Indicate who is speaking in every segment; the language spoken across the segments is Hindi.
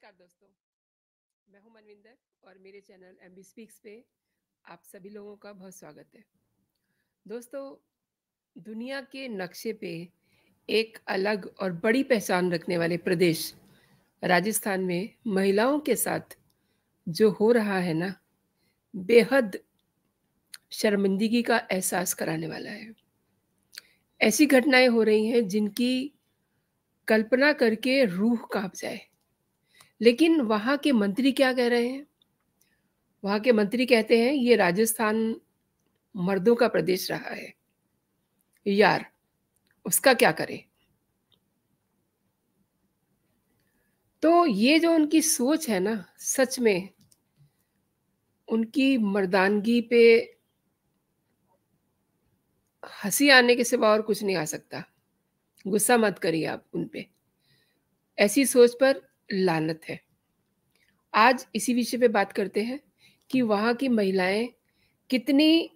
Speaker 1: नमस्कार दोस्तों मैं हूं मनविंदर और मेरे चैनल एम बी स्पीक्स पे आप सभी लोगों का बहुत स्वागत है दोस्तों दुनिया के नक्शे पे एक अलग और बड़ी पहचान रखने वाले प्रदेश राजस्थान में महिलाओं के साथ जो हो रहा है ना बेहद शर्मिंदगी का एहसास कराने वाला है ऐसी घटनाएं हो रही हैं जिनकी कल्पना करके रूह कांप जाए लेकिन वहाँ के मंत्री क्या कह रहे हैं वहाँ के मंत्री कहते हैं ये राजस्थान मर्दों का प्रदेश रहा है यार उसका क्या करें तो ये जो उनकी सोच है ना सच में उनकी मर्दानगी पे हंसी आने के सिवा और कुछ नहीं आ सकता गुस्सा मत करिए आप उन पे ऐसी सोच पर लानत है आज इसी विषय पे बात करते हैं कि वहाँ की महिलाएं कितनी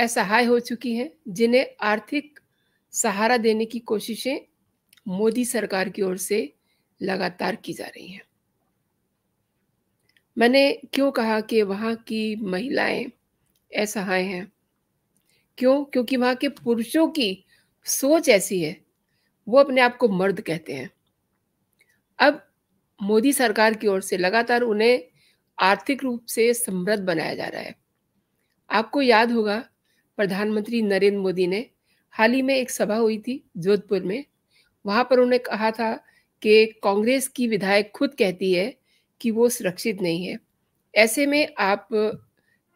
Speaker 1: असहाय हो चुकी हैं जिन्हें आर्थिक सहारा देने की कोशिशें मोदी सरकार की ओर से लगातार की जा रही हैं मैंने क्यों कहा कि वहाँ की महिलाएं असहाय हैं क्यों क्योंकि वहाँ के पुरुषों की सोच ऐसी है वो अपने आप को मर्द कहते हैं अब मोदी सरकार की ओर से लगातार उन्हें आर्थिक रूप से समृद्ध बनाया जा रहा है आपको याद होगा प्रधानमंत्री नरेंद्र मोदी ने हाल ही में एक सभा हुई थी जोधपुर में वहाँ पर उन्हें कहा था कि कांग्रेस की विधायक खुद कहती है कि वो सुरक्षित नहीं है ऐसे में आप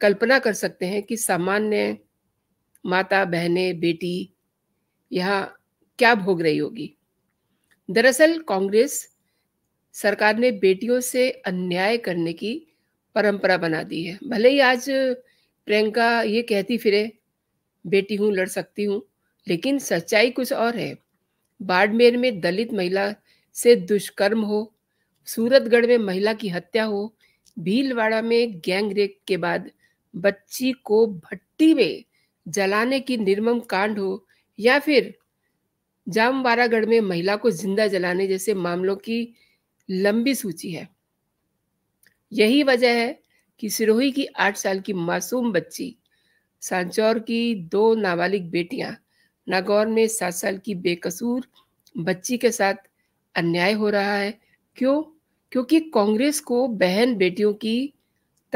Speaker 1: कल्पना कर सकते हैं कि सामान्य माता बहने बेटी यहाँ क्या भोग रही होगी दरअसल कांग्रेस सरकार ने बेटियों से अन्याय करने की परंपरा बना दी है भले ही आज प्रियंका ये कहती फिरे बेटी हूँ लड़ सकती हूँ लेकिन सच्चाई कुछ और है बाड़मेर में दलित महिला से दुष्कर्म हो सूरतगढ़ में महिला की हत्या हो भीलवाड़ा में गैंग रेप के बाद बच्ची को भट्टी में जलाने की निर्मम कांड हो या फिर जामवारागढ़ में महिला को जिंदा जलाने जैसे मामलों की लंबी सूची है यही वजह है कि सिरोही की आठ साल की मासूम बच्ची सांचौर की दो नाबालिग बेटियां नागौर में सात साल की बेकसूर बच्ची के साथ अन्याय हो रहा है क्यों क्योंकि कांग्रेस को बहन बेटियों की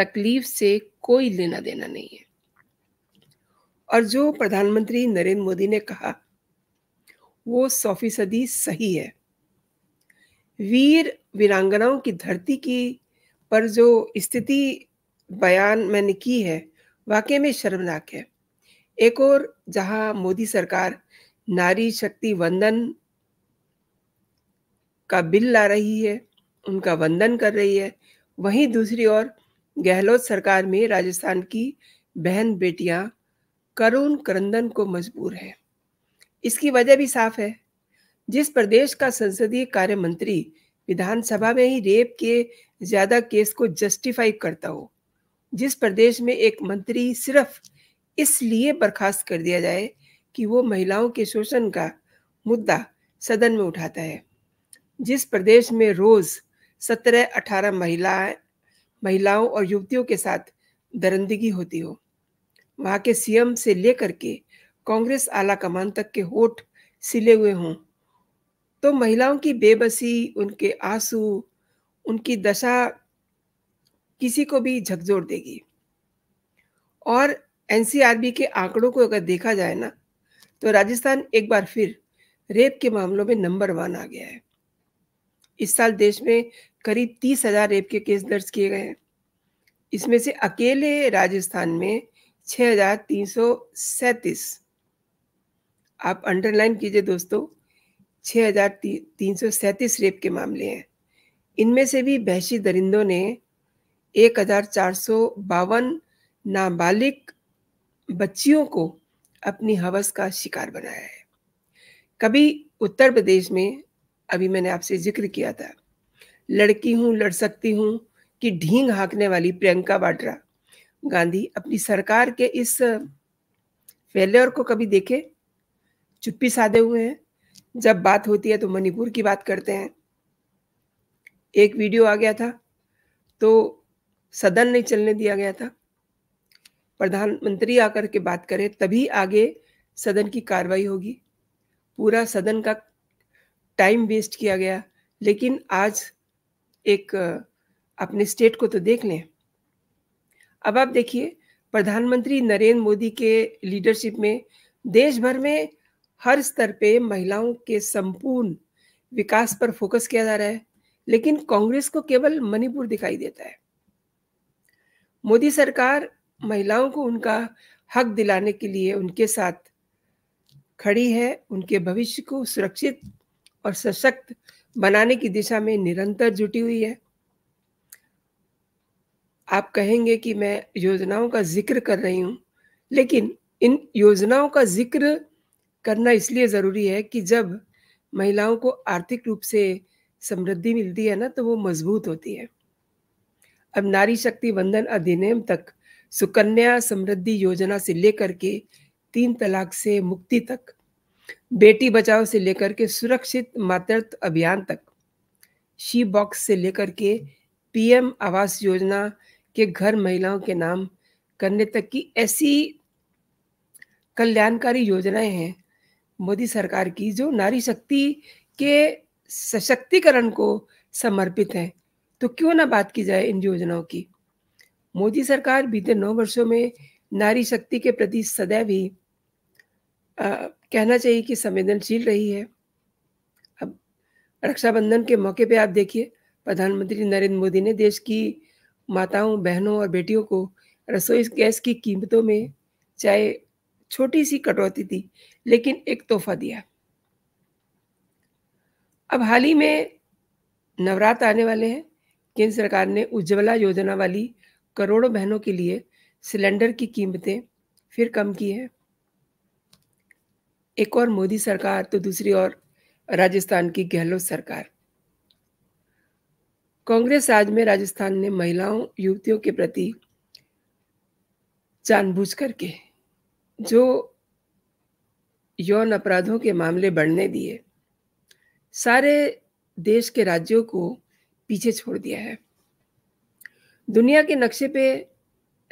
Speaker 1: तकलीफ से कोई लेना देना नहीं है और जो प्रधानमंत्री नरेंद्र मोदी ने कहा वो सौ फीसदी सही है वीर वीरांगनाओं की धरती की पर जो स्थिति बयान मैंने की है वाकई में शर्मनाक है एक और जहां मोदी सरकार नारी शक्ति वंदन का बिल ला रही है उनका वंदन कर रही है वहीं दूसरी ओर गहलोत सरकार में राजस्थान की बहन बेटियां करुण करंदन को मजबूर है इसकी वजह भी साफ है जिस प्रदेश का संसदीय कार्य मंत्री विधानसभा में ही रेप के ज्यादा केस को जस्टिफाई करता हो जिस प्रदेश में एक मंत्री सिर्फ इसलिए बर्खास्त कर दिया जाए कि वो महिलाओं के शोषण का मुद्दा सदन में उठाता है जिस प्रदेश में रोज सत्रह अठारह महिला महिलाओं और युवतियों के साथ दरंदगी होती हो वहाँ के सीएम से लेकर के कांग्रेस आला कमान तक के होठ सिले हुए हों तो महिलाओं की बेबसी उनके आंसू उनकी दशा किसी को भी झकझोर देगी और एनसीआरबी के आंकड़ों को अगर देखा जाए ना तो राजस्थान एक बार फिर रेप के मामलों में नंबर वन आ गया है इस साल देश में करीब तीस हजार रेप के केस दर्ज किए गए हैं इसमें से अकेले राजस्थान में छह हजार तीन सौ सैतीस आप अंडरलाइन कीजिए दोस्तों छः हजार तीन सौ सैंतीस रेप के मामले हैं इनमें से भी बहसी दरिंदों ने एक हजार चार बावन नाबालिग बच्चियों को अपनी हवस का शिकार बनाया है कभी उत्तर प्रदेश में अभी मैंने आपसे जिक्र किया था लड़की हूँ लड़ सकती हूँ कि ढींग हाँकने वाली प्रियंका वाड्रा गांधी अपनी सरकार के इस फेलियर को कभी देखे चुप्पी साधे हुए हैं जब बात होती है तो मणिपुर की बात करते हैं एक वीडियो आ गया था तो सदन नहीं चलने दिया गया था प्रधानमंत्री आकर के बात करें तभी आगे सदन की कार्रवाई होगी पूरा सदन का टाइम वेस्ट किया गया लेकिन आज एक अपने स्टेट को तो देख लें अब आप देखिए प्रधानमंत्री नरेंद्र मोदी के लीडरशिप में देश भर में हर स्तर पे महिलाओं के संपूर्ण विकास पर फोकस किया जा रहा है लेकिन कांग्रेस को केवल मणिपुर दिखाई देता है मोदी सरकार महिलाओं को उनका हक दिलाने के लिए उनके साथ खड़ी है उनके भविष्य को सुरक्षित और सशक्त बनाने की दिशा में निरंतर जुटी हुई है आप कहेंगे कि मैं योजनाओं का जिक्र कर रही हूं लेकिन इन योजनाओं का जिक्र करना इसलिए ज़रूरी है कि जब महिलाओं को आर्थिक रूप से समृद्धि मिलती है ना तो वो मजबूत होती है अब नारी शक्ति वंदन अधिनियम तक सुकन्या समृद्धि योजना से लेकर के तीन तलाक से मुक्ति तक बेटी बचाओ से लेकर के सुरक्षित मातृत्व अभियान तक शी बॉक्स से लेकर के पीएम आवास योजना के घर महिलाओं के नाम करने तक की ऐसी कल्याणकारी योजनाएं हैं मोदी सरकार की जो नारी शक्ति के सशक्तिकरण को समर्पित है तो क्यों ना बात की जाए इन योजनाओं की मोदी सरकार बीते नौ वर्षों में नारी शक्ति के प्रति सदैव ही आ, कहना चाहिए कि संवेदनशील रही है अब रक्षाबंधन के मौके पे आप देखिए प्रधानमंत्री नरेंद्र मोदी ने देश की माताओं बहनों और बेटियों को रसोई गैस की कीमतों में चाहे छोटी सी कटौती थी लेकिन एक तोहफा दिया अब हाल ही में नवरात्र आने वाले हैं केंद्र सरकार ने उज्ज्वला योजना वाली करोड़ों बहनों के लिए सिलेंडर की कीमतें फिर कम की है एक और मोदी सरकार तो दूसरी ओर राजस्थान की गहलोत सरकार कांग्रेस राज में राजस्थान ने महिलाओं युवतियों के प्रति जानबूझ करके जो यौन अपराधों के मामले बढ़ने दिए सारे देश के राज्यों को पीछे छोड़ दिया है दुनिया के नक्शे पे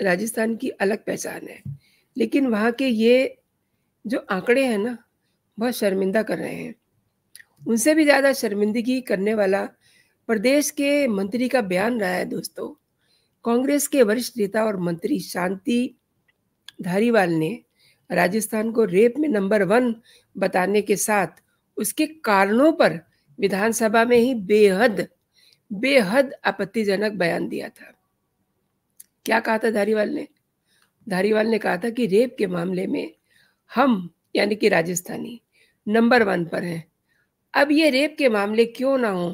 Speaker 1: राजस्थान की अलग पहचान है लेकिन वहाँ के ये जो आंकड़े हैं ना बहुत शर्मिंदा कर रहे हैं उनसे भी ज़्यादा शर्मिंदगी करने वाला प्रदेश के मंत्री का बयान रहा है दोस्तों कांग्रेस के वरिष्ठ नेता और मंत्री शांति धारीवाल ने राजस्थान को रेप में नंबर वन बताने के साथ उसके कारणों पर विधानसभा में ही बेहद बेहद आपत्तिजनक बयान दिया था क्या कहा था धारीवाल ने धारीवाल ने कहा था कि रेप के मामले में हम यानी कि राजस्थानी नंबर वन पर हैं अब ये रेप के मामले क्यों ना हो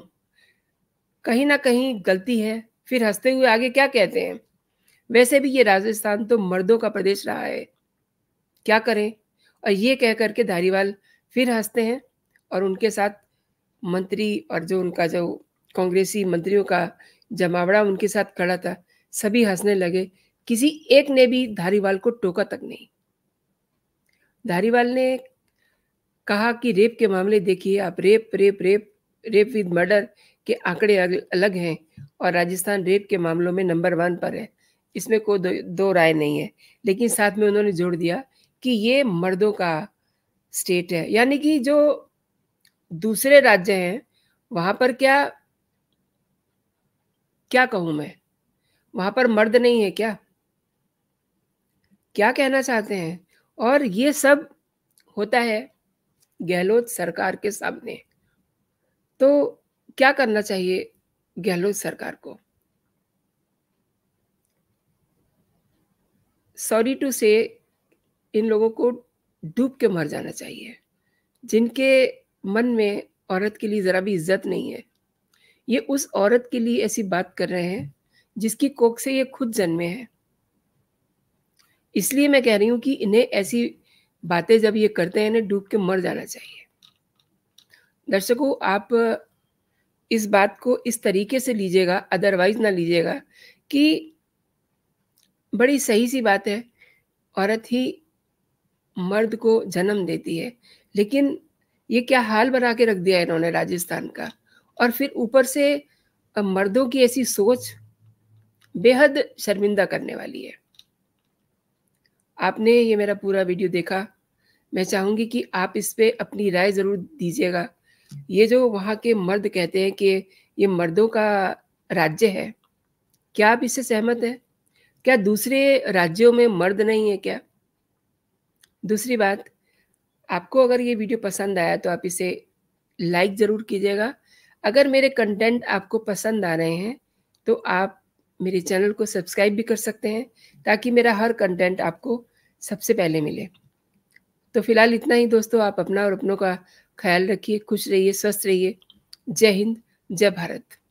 Speaker 1: कहीं ना कहीं गलती है फिर हंसते हुए आगे क्या कहते हैं वैसे भी ये राजस्थान तो मर्दों का प्रदेश रहा है क्या करें और ये कह करके धारीवाल फिर हंसते हैं और उनके साथ मंत्री और जो उनका जो कांग्रेसी मंत्रियों का जमावड़ा उनके साथ खड़ा था सभी हंसने लगे किसी एक ने भी धारीवाल को टोका तक नहीं धारीवाल ने कहा कि रेप के मामले देखिए आप rape rape rape rape with murder के आंकड़े अलग हैं और राजस्थान रेप के मामलों में नंबर वन पर है इसमें कोई दो, दो राय नहीं है लेकिन साथ में उन्होंने जोड़ दिया कि ये मर्दों का स्टेट है यानी कि जो दूसरे राज्य हैं वहां पर क्या क्या कहूं मैं वहां पर मर्द नहीं है क्या क्या कहना चाहते हैं और ये सब होता है गहलोत सरकार के सामने तो क्या करना चाहिए गहलोत सरकार को सॉरी टू से इन लोगों को डूब के मर जाना चाहिए जिनके मन में औरत के लिए ज़रा भी इज्जत नहीं है ये उस औरत के लिए ऐसी बात कर रहे हैं जिसकी कोख से ये खुद जन्मे हैं इसलिए मैं कह रही हूँ कि इन्हें ऐसी बातें जब ये करते हैं इन्हें डूब के मर जाना चाहिए दर्शकों आप इस बात को इस तरीके से लीजिएगा अदरवाइज ना लीजिएगा कि बड़ी सही सी बात है औरत ही मर्द को जन्म देती है लेकिन ये क्या हाल बना के रख दिया इन्होंने राजस्थान का और फिर ऊपर से मर्दों की ऐसी सोच बेहद शर्मिंदा करने वाली है आपने ये मेरा पूरा वीडियो देखा मैं चाहूंगी कि आप इस पर अपनी राय ज़रूर दीजिएगा ये जो वहाँ के मर्द कहते हैं कि ये मर्दों का राज्य है क्या आप इससे सहमत हैं क्या दूसरे राज्यों में मर्द नहीं है क्या दूसरी बात आपको अगर ये वीडियो पसंद आया तो आप इसे लाइक ज़रूर कीजिएगा अगर मेरे कंटेंट आपको पसंद आ रहे हैं तो आप मेरे चैनल को सब्सक्राइब भी कर सकते हैं ताकि मेरा हर कंटेंट आपको सबसे पहले मिले तो फिलहाल इतना ही दोस्तों आप अपना और अपनों का ख्याल रखिए खुश रहिए स्वस्थ रहिए जय हिंद जय भारत